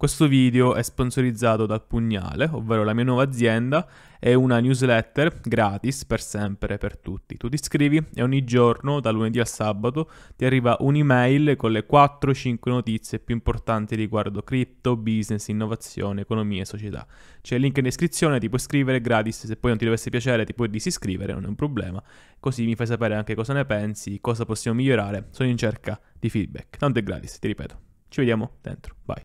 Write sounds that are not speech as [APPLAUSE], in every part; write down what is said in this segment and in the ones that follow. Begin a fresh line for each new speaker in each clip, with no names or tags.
Questo video è sponsorizzato dal Pugnale, ovvero la mia nuova azienda, è una newsletter gratis per sempre, per tutti. Tu ti iscrivi e ogni giorno, da lunedì al sabato, ti arriva un'email con le 4-5 notizie più importanti riguardo cripto, business, innovazione, economia e società. C'è il link in descrizione, ti puoi iscrivere gratis, se poi non ti dovesse piacere ti puoi disiscrivere, non è un problema. Così mi fai sapere anche cosa ne pensi, cosa possiamo migliorare, sono in cerca di feedback. Tanto è gratis, ti ripeto. Ci vediamo dentro, bye.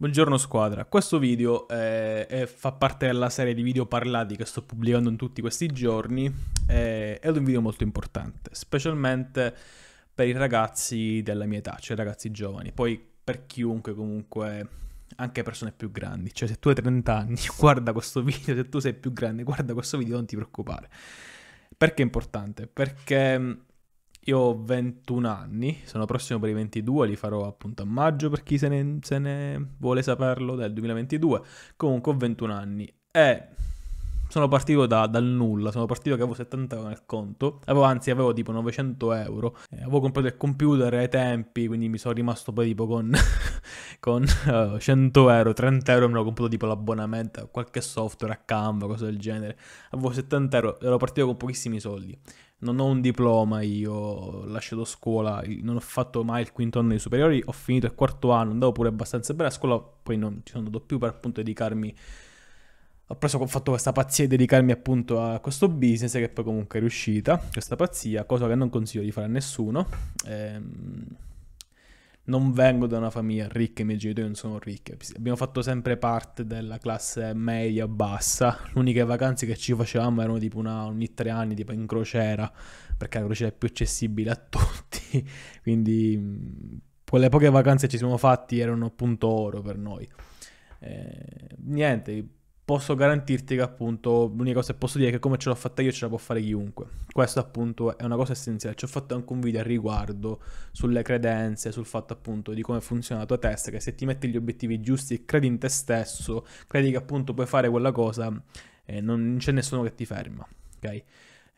Buongiorno squadra, questo video è, eh, è, fa parte della serie di video parlati che sto pubblicando in tutti questi giorni è, eh, è un video molto importante, specialmente per i ragazzi della mia età, cioè ragazzi giovani, poi per chiunque comunque, anche persone più grandi, cioè se tu hai 30 anni [LAUGHS] guarda questo video, se tu sei più grande guarda questo video non ti preoccupare. Perché è importante? Perché mm, io ho 21 anni, sono prossimo per i 22, li farò appunto a maggio per chi se ne, se ne vuole saperlo del 2022. Comunque ho 21 anni e sono partito da, dal nulla, sono partito che avevo 70 euro nel conto, avevo, anzi avevo tipo 900 euro, eh, avevo comprato il computer ai tempi, quindi mi sono rimasto poi tipo con, [LAUGHS] con uh, eh, 100 euro, 30 euro mi ero comprato tipo l'abbonamento a qualche software a Canva, cose del genere, avevo 70 euro, ero partito con pochissimi soldi non ho un diploma, io ho lasciato scuola, non ho fatto mai il quinto anno di superiori, ho finito il quarto anno, andavo pure abbastanza bene a scuola, poi non ci sono andato più per appunto dedicarmi, ho, preso, ho fatto questa pazzia di dedicarmi appunto a questo business che poi comunque è riuscita, questa pazzia, cosa che non consiglio di fare a nessuno. Ehm non vengo da una famiglia ricca, i miei genitori non sono ricchi, abbiamo fatto sempre parte della classe media bassa, L'unica vacanza che ci facevamo erano tipo una, ogni tre anni, tipo in crociera, perché la crociera è più accessibile a tutti, [LAUGHS] quindi quelle poche vacanze che ci siamo fatti erano appunto oro per noi. Eh, niente, posso garantirti che appunto l'unica cosa che posso dire è che come ce l'ho fatta io ce la può fare chiunque. Questo appunto è una cosa essenziale. Ci ho fatto anche un video al riguardo sulle credenze, sul fatto appunto di come funziona la tua testa, che se ti metti gli obiettivi giusti e credi in te stesso, credi che appunto puoi fare quella cosa, eh, non c'è nessuno che ti ferma. Ok?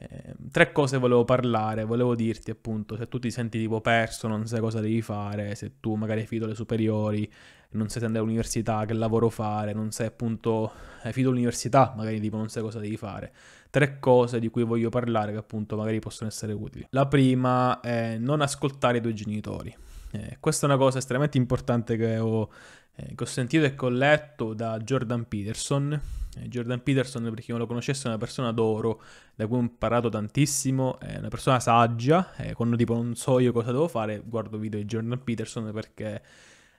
Eh, tre cose volevo parlare, volevo dirti appunto, se tu ti senti tipo perso, non sai cosa devi fare, se tu magari hai finito le superiori, non sai se andare all'università, che lavoro fare, non sai appunto, hai finito l'università, magari tipo non sai cosa devi fare. Tre cose di cui voglio parlare che appunto magari possono essere utili. La prima è non ascoltare i tuoi genitori. Eh, questa è una cosa estremamente importante che ho eh, consentito e colletto da Jordan Peterson. Eh, Jordan Peterson, per chi non lo conoscesse, è una persona d'oro da cui ho imparato tantissimo, è una persona saggia, eh, quando tipo non so io cosa devo fare guardo video di Jordan Peterson perché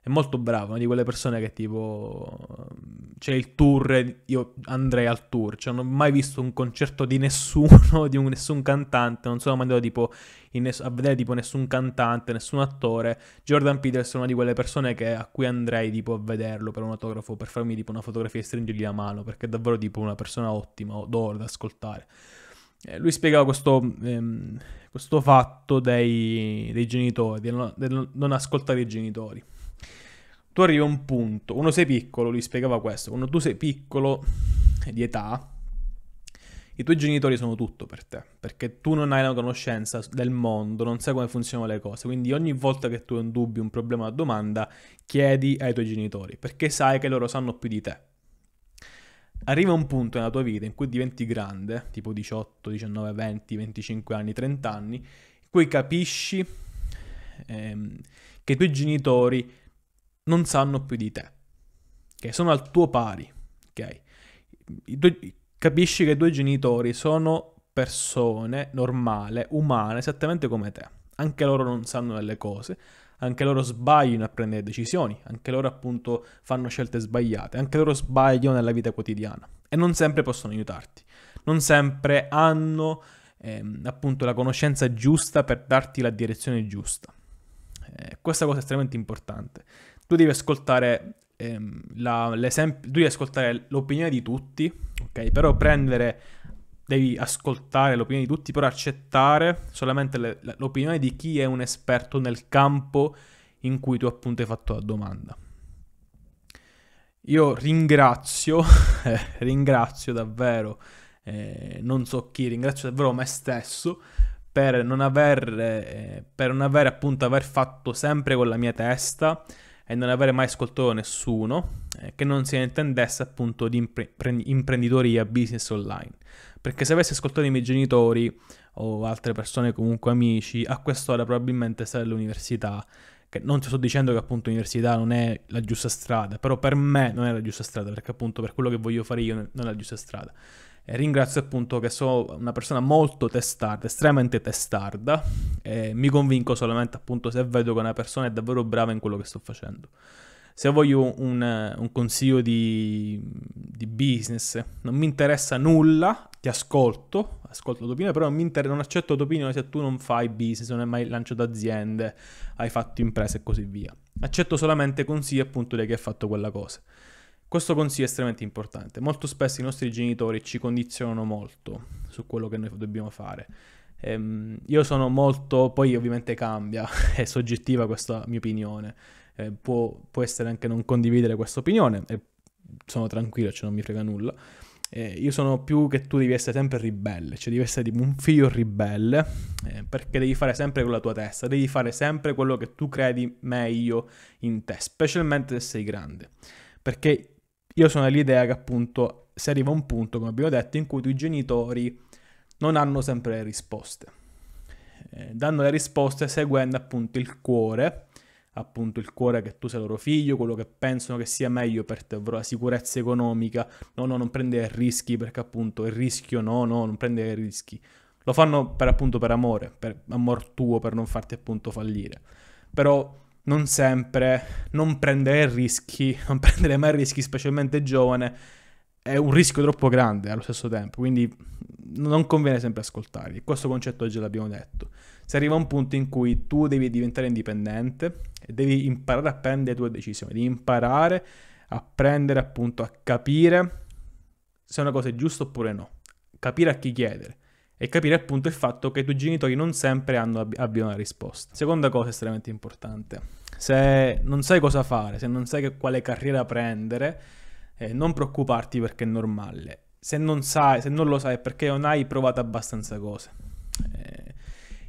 è molto bravo, è una di quelle persone che tipo c'è il tour, io andrei al tour, cioè non ho mai visto un concerto di nessuno, [LAUGHS] di un, nessun cantante, non sono mai andato tipo ness- a vedere tipo nessun cantante, nessun attore. Jordan Peterson è una di quelle persone che, a cui andrei tipo a vederlo per un autografo, per farmi tipo una fotografia e stringergli la mano, perché è davvero tipo una persona ottima, d'oro da ascoltare. Eh, lui spiegava questo, ehm, questo fatto dei, dei genitori, del non, del non ascoltare i genitori tu arrivi a un punto, quando sei piccolo, lui spiegava questo, quando tu sei piccolo di età, i tuoi genitori sono tutto per te, perché tu non hai la conoscenza del mondo, non sai come funzionano le cose, quindi ogni volta che tu hai un dubbio, un problema, una domanda, chiedi ai tuoi genitori, perché sai che loro sanno più di te. Arriva un punto nella tua vita in cui diventi grande, tipo 18, 19, 20, 25 anni, 30 anni, in cui capisci ehm, che i tuoi genitori non sanno più di te, che sono al tuo pari, ok? I tuoi, capisci che i tuoi genitori sono persone normali, umane, esattamente come te. Anche loro non sanno delle cose, anche loro sbagliano a prendere decisioni, anche loro appunto fanno scelte sbagliate, anche loro sbagliano nella vita quotidiana e non sempre possono aiutarti, non sempre hanno ehm, appunto la conoscenza giusta per darti la direzione giusta. Eh, questa cosa è estremamente importante. Tu devi ascoltare ehm, la, lui ascoltare l'opinione di tutti, ok? Però prendere, devi ascoltare l'opinione di tutti, però accettare solamente le, l'opinione di chi è un esperto nel campo in cui tu appunto hai fatto la domanda. Io ringrazio, [LAUGHS] ringrazio davvero, eh, non so chi, ringrazio davvero me stesso per non aver, eh, per non aver appunto aver fatto sempre con la mia testa, e non avere mai ascoltato nessuno eh, che non si intendesse appunto di imprenditoria, business online. Perché se avessi ascoltato i miei genitori o altre persone comunque amici, a quest'ora probabilmente sarei all'università. Che non ti sto dicendo che appunto l'università non è la giusta strada, però per me non è la giusta strada, perché appunto per quello che voglio fare io non è la giusta strada. E ringrazio appunto che sono una persona molto testarda, estremamente testarda, e mi convinco solamente appunto se vedo che una persona è davvero brava in quello che sto facendo. Se voglio un, un consiglio di, di, business, non mi interessa nulla, ti ascolto, ascolto la tua opinione, però non, inter- non accetto la tua opinione se tu non fai business, non hai mai lanciato aziende, hai fatto imprese e così via. Accetto solamente consigli appunto di chi ha fatto quella cosa. Questo consiglio è estremamente importante. Molto spesso i nostri genitori ci condizionano molto su quello che noi dobbiamo fare. Ehm, io sono molto, poi ovviamente cambia, [LAUGHS] è soggettiva questa mia opinione. Eh, può, può, essere anche non condividere questa opinione e sono tranquillo, cioè non mi frega nulla. Eh, io sono più che tu devi essere sempre ribelle, cioè devi essere un figlio ribelle, eh, perché devi fare sempre con la tua testa, devi fare sempre quello che tu credi meglio in te, specialmente se sei grande. Perché io sono dell'idea che appunto si arriva a un punto, come abbiamo detto, in cui i genitori non hanno sempre le risposte. Eh, danno le risposte seguendo appunto il cuore, appunto il cuore che tu sei loro figlio, quello che pensano che sia meglio per te, ovvero la sicurezza economica, no, no, non prendere rischi perché appunto il rischio no, no, non prendere rischi. Lo fanno per appunto per amore, per amor tuo, per non farti appunto fallire. Però non sempre, non prendere rischi, [LAUGHS] non prendere mai rischi, specialmente giovane, è un rischio troppo grande allo stesso tempo, quindi non conviene sempre ascoltarli. Questo concetto oggi l'abbiamo detto. Si arriva a un punto in cui tu devi diventare indipendente e devi imparare a prendere le tue decisioni, devi imparare a prendere appunto a capire se una cosa è giusta oppure no, capire a chi chiedere e capire appunto il fatto che i tuoi genitori non sempre hanno, abbiano una risposta. Seconda cosa estremamente importante, se non sai cosa fare, se non sai che, quale carriera prendere, eh, non preoccuparti perché è normale. Se non, sai, se non lo sai perché non hai provato abbastanza cose. Eh,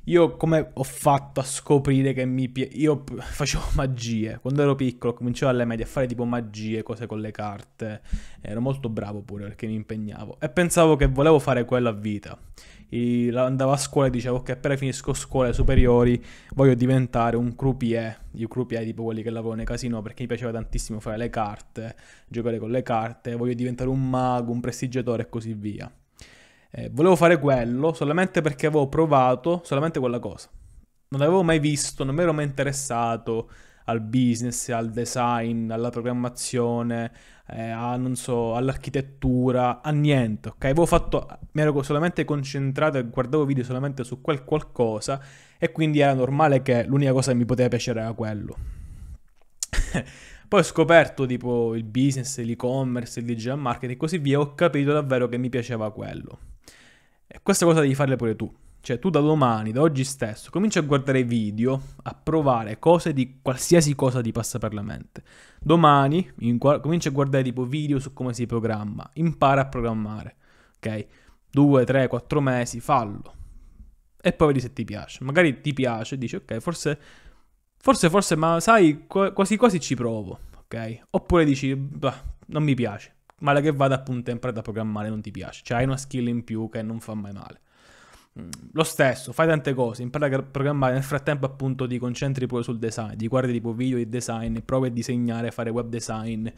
io come ho fatto a scoprire che mi piace? Io [LAUGHS] facevo magie, quando ero piccolo cominciavo alle medie a fare tipo magie, cose con le carte, ero molto bravo pure perché mi impegnavo e pensavo che volevo fare quello a vita. E andavo a scuola e dicevo che appena finisco scuole superiori voglio diventare un croupier, io croupier tipo quelli che lavorano nei casino perché mi piaceva tantissimo fare le carte, giocare con le carte, voglio diventare un mago, un prestigiatore e così via. Eh, volevo fare quello solamente perché avevo provato solamente quella cosa. Non avevo mai visto, non mi ero mai interessato al business, al design, alla programmazione, eh, a, non so, all'architettura, a niente, ok? Avevo fatto, mi ero solamente concentrato e guardavo video solamente su quel qualcosa e quindi era normale che l'unica cosa che mi poteva piacere era quello. [LAUGHS] Poi ho scoperto tipo il business, l'e-commerce, il digital marketing e così via, ho capito davvero che mi piaceva quello. E questa cosa devi farla pure tu. Cioè tu da domani, da oggi stesso, cominci a guardare video, a provare cose di qualsiasi cosa ti passa per la mente. Domani cominci a guardare tipo video su come si programma, impara a programmare, ok? Due, tre, quattro mesi, fallo. E poi vedi se ti piace. Magari ti piace, dici ok, forse, forse, forse, ma sai, quasi quasi ci provo, ok? Oppure dici, bah, non mi piace, male che vada appunto in preda a programmare non ti piace, cioè hai una skill in più che non fa mai male. Mm, lo stesso, fai tante cose, impara a programmare, nel frattempo appunto ti concentri pure sul design, ti guardi tipo video di design, provi a disegnare, fare web design,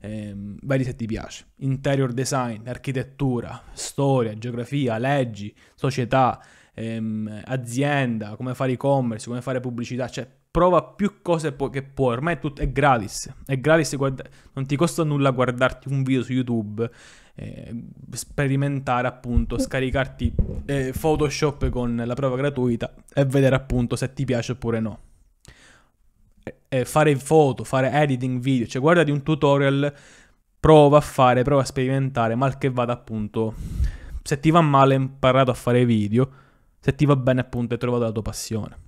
ehm, vedi se ti piace. Interior design, architettura, storia, geografia, leggi, società, ehm, azienda, come fare e-commerce, come fare pubblicità, cioè prova più cose pu che puoi. Ormai è, tutto, è gratis. È gratis non ti costa nulla guardarti un video su YouTube, eh, sperimentare appunto, mm. scaricarti eh, Photoshop con la prova gratuita e vedere appunto se ti piace oppure no. Eh, fare foto, fare editing video, cioè guardati un tutorial, prova a fare, prova a sperimentare, mal che vada appunto. Se ti va male hai imparato a fare video, se ti va bene appunto hai trovato la tua passione.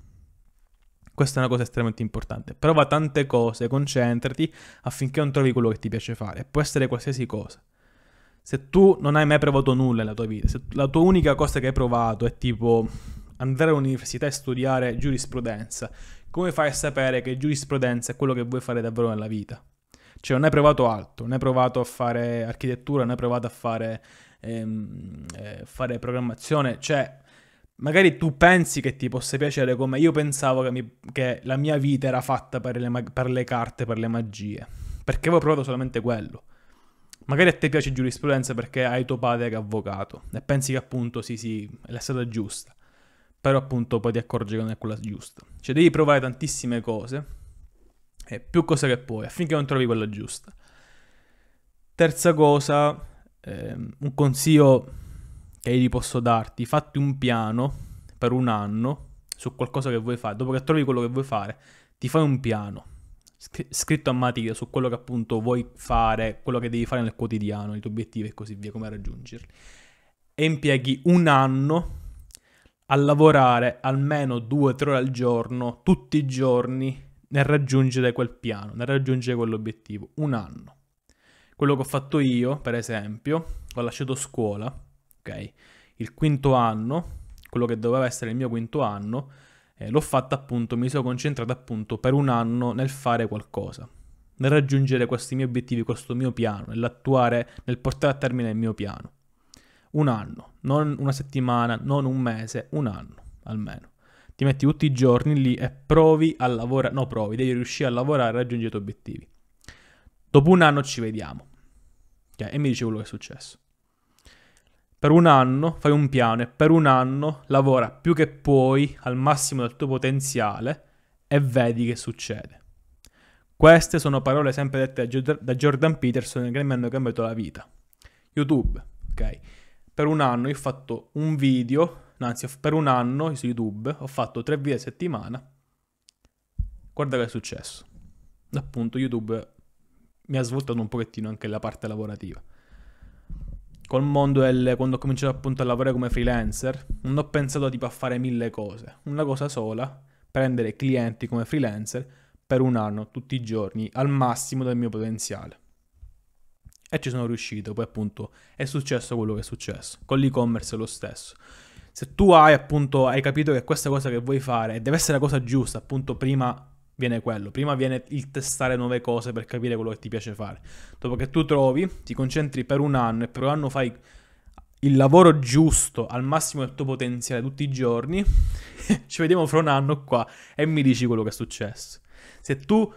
Questa è una cosa estremamente importante. Prova tante cose, concentrati affinché non trovi quello che ti piace fare. Può essere qualsiasi cosa. Se tu non hai mai provato nulla nella tua vita, se la tua unica cosa che hai provato è tipo andare all'università e studiare giurisprudenza, come fai a sapere che giurisprudenza è quello che vuoi fare davvero nella vita? Cioè non hai provato altro, non hai provato a fare architettura, non hai provato a fare, ehm, eh, fare programmazione, cioè magari tu pensi che ti possa piacere come io pensavo che, mi, che la mia vita era fatta per le, per le, carte, per le magie, perché avevo provato solamente quello. Magari a te piace giurisprudenza perché hai tuo padre che è avvocato e pensi che appunto sì sì, è la strada giusta, però appunto poi ti accorgi che non è quella giusta. Cioè devi provare tantissime cose, e più cose che puoi, affinché non trovi quella giusta. Terza cosa, ehm, un consiglio che io posso darti, fatti un piano per un anno su qualcosa che vuoi fare, dopo che trovi quello che vuoi fare, ti fai un piano scritto a matita su quello che appunto vuoi fare, quello che devi fare nel quotidiano, i tuoi obiettivi e così via, come raggiungerli. E impieghi un anno a lavorare almeno 2-3 ore al giorno, tutti i giorni, nel raggiungere quel piano, nel raggiungere quell'obiettivo. Un anno. Quello che ho fatto io, per esempio, ho lasciato scuola ok? Il quinto anno, quello che doveva essere il mio quinto anno, eh, l'ho fatto appunto, mi sono concentrato appunto per un anno nel fare qualcosa, nel raggiungere questi miei obiettivi, questo mio piano, nell'attuare, nel portare a termine il mio piano. Un anno, non una settimana, non un mese, un anno almeno. Ti metti tutti i giorni lì e provi a lavorare, no provi, devi riuscire a lavorare e raggiungere i tuoi obiettivi. Dopo un anno ci vediamo. Okay? E mi dice quello che è successo. Per un anno fai un piano e per un anno lavora più che puoi al massimo del tuo potenziale e vedi che succede. Queste sono parole sempre dette da Jordan Peterson che mi hanno cambiato la vita. YouTube, ok? Per un anno ho fatto un video, anzi per un anno su YouTube ho fatto tre video a settimana. Guarda che è successo. Appunto YouTube mi ha svoltato un pochettino anche la parte lavorativa col mondo del quando ho cominciato appunto a lavorare come freelancer, non ho pensato tipo a fare mille cose, una cosa sola, prendere clienti come freelancer per un anno, tutti i giorni, al massimo del mio potenziale. E ci sono riuscito, poi appunto è successo quello che è successo, con l'e-commerce lo stesso. Se tu hai appunto hai capito che questa cosa che vuoi fare deve essere la cosa giusta, appunto prima viene quello. Prima viene il testare nuove cose per capire quello che ti piace fare. Dopo che tu trovi, ti concentri per un anno e per un anno fai il lavoro giusto al massimo del tuo potenziale tutti i giorni, [LAUGHS] ci vediamo fra un anno qua e mi dici quello che è successo. Se tu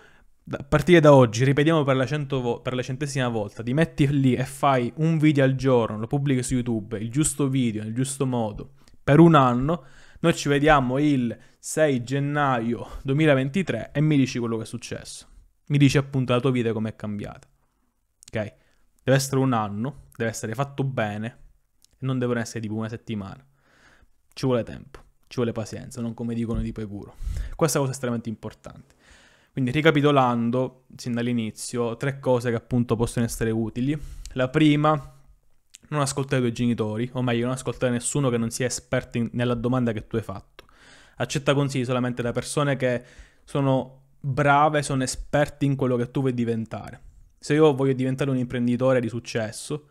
a partire da oggi, ripetiamo per la, vo- per la, centesima volta, ti metti lì e fai un video al giorno, lo pubblichi su YouTube, il giusto video, nel giusto modo, per un anno, noi ci vediamo il 6 gennaio 2023 e mi dici quello che è successo. Mi dici appunto la tua vita come è cambiata. Ok? Deve essere un anno, deve essere fatto bene, non devono essere tipo una settimana. Ci vuole tempo, ci vuole pazienza, non come dicono di Pecuro. Questa cosa è estremamente importante. Quindi ricapitolando, sin dall'inizio, tre cose che appunto possono essere utili. La prima non ascoltare i tuoi genitori, o meglio, non ascoltare nessuno che non sia esperto in, nella domanda che tu hai fatto. Accetta consigli solamente da persone che sono brave, sono esperti in quello che tu vuoi diventare. Se io voglio diventare un imprenditore di successo,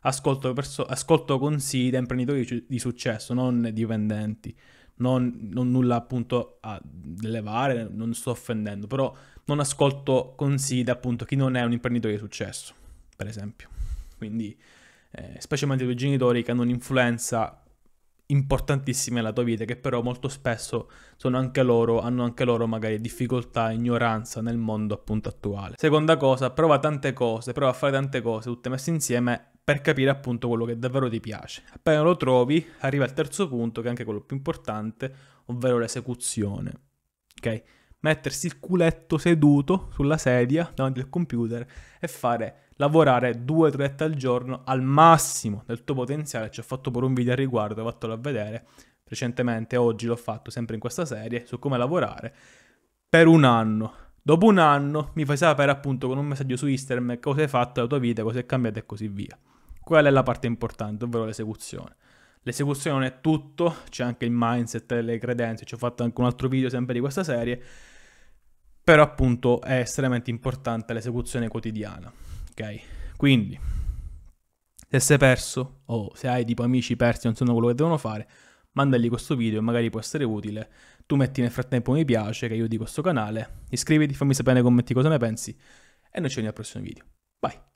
ascolto, perso- ascolto consigli da imprenditori di successo, non dipendenti. Non, non, nulla appunto a levare, non sto offendendo, però non ascolto consigli da appunto chi non è un imprenditore di successo, per esempio. Quindi eh, specialmente i tuoi genitori che hanno un'influenza importantissima nella tua vita, che però molto spesso sono anche loro, hanno anche loro magari difficoltà, ignoranza nel mondo appunto attuale. Seconda cosa, prova tante cose, prova a fare tante cose tutte messe insieme per capire appunto quello che davvero ti piace. Appena lo trovi, arriva il terzo punto, che è anche quello più importante, ovvero l'esecuzione. Ok? Mettersi il culetto seduto sulla sedia davanti al computer e fare lavorare 2-3 ore al giorno al massimo del tuo potenziale. Ci ho fatto pure un video al riguardo, vattelo a vedere. Recentemente, oggi l'ho fatto sempre in questa serie, su come lavorare per un anno. Dopo un anno mi fai sapere appunto con un messaggio su Instagram cosa hai fatto la tua vita, cosa è cambiato e così via. Quella è la parte importante, ovvero l'esecuzione. L'esecuzione non è tutto, c'è anche il mindset, le credenze, ci ho fatto anche un altro video sempre di questa serie, però appunto è estremamente importante l'esecuzione quotidiana. Ok? Quindi, se sei perso o se hai tipo amici persi e non sanno quello che devono fare, mandagli questo video e magari può essere utile. Tu metti nel frattempo mi piace che aiuti questo canale, iscriviti, fammi sapere nei commenti cosa ne pensi e noi ci vediamo al prossimo video. Bye!